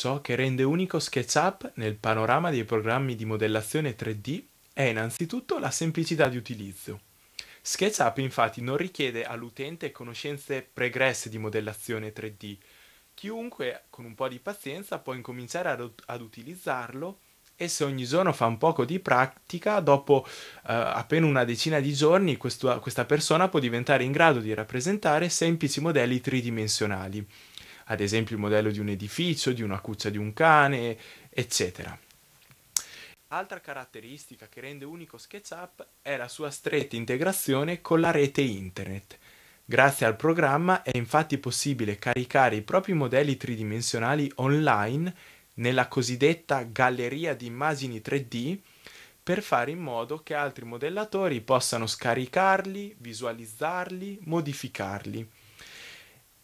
Ciò che rende unico SketchUp nel panorama dei programmi di modellazione 3D è innanzitutto la semplicità di utilizzo. SketchUp infatti non richiede all'utente conoscenze pregresse di modellazione 3D. Chiunque con un po' di pazienza può incominciare ad, ad utilizzarlo e se ogni giorno fa un poco di pratica, dopo eh, appena una decina di giorni questo, questa persona può diventare in grado di rappresentare semplici modelli tridimensionali ad esempio il modello di un edificio, di una cuccia di un cane, eccetera. Altra caratteristica che rende unico SketchUp è la sua stretta integrazione con la rete internet. Grazie al programma è infatti possibile caricare i propri modelli tridimensionali online nella cosiddetta galleria di immagini 3D per fare in modo che altri modellatori possano scaricarli, visualizzarli, modificarli.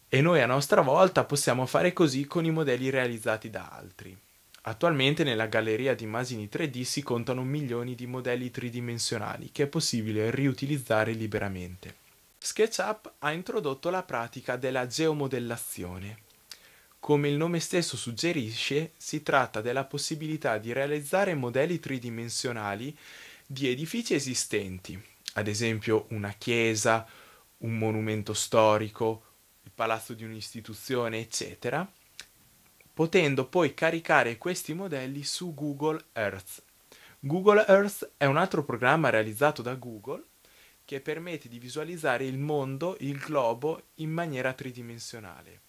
E noi a nostra volta possiamo fare così con i modelli realizzati da altri. Attualmente nella galleria di immagini 3D si contano milioni di modelli tridimensionali che è possibile riutilizzare liberamente. SketchUp ha introdotto la pratica della geomodellazione. Come il nome stesso suggerisce, si tratta della possibilità di realizzare modelli tridimensionali di edifici esistenti, ad esempio una chiesa, un monumento storico, il palazzo di un'istituzione, eccetera, potendo poi caricare questi modelli su Google Earth. Google Earth è un altro programma realizzato da Google che permette di visualizzare il mondo, il globo, in maniera tridimensionale,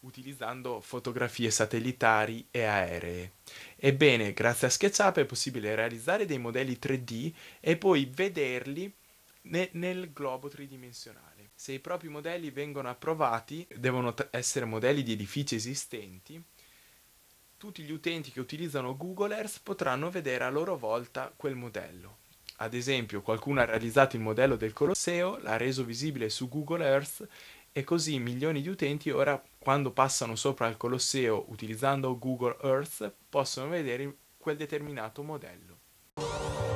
utilizzando fotografie satellitari e aeree. Ebbene, grazie a SketchUp è possibile realizzare dei modelli 3D e poi vederli ne- nel globo tridimensionale. Se i propri modelli vengono approvati, devono t- essere modelli di edifici esistenti, tutti gli utenti che utilizzano Google Earth potranno vedere a loro volta quel modello. Ad esempio, qualcuno ha realizzato il modello del Colosseo, l'ha reso visibile su Google Earth e così milioni di utenti ora, quando passano sopra il Colosseo utilizzando Google Earth, possono vedere quel determinato modello.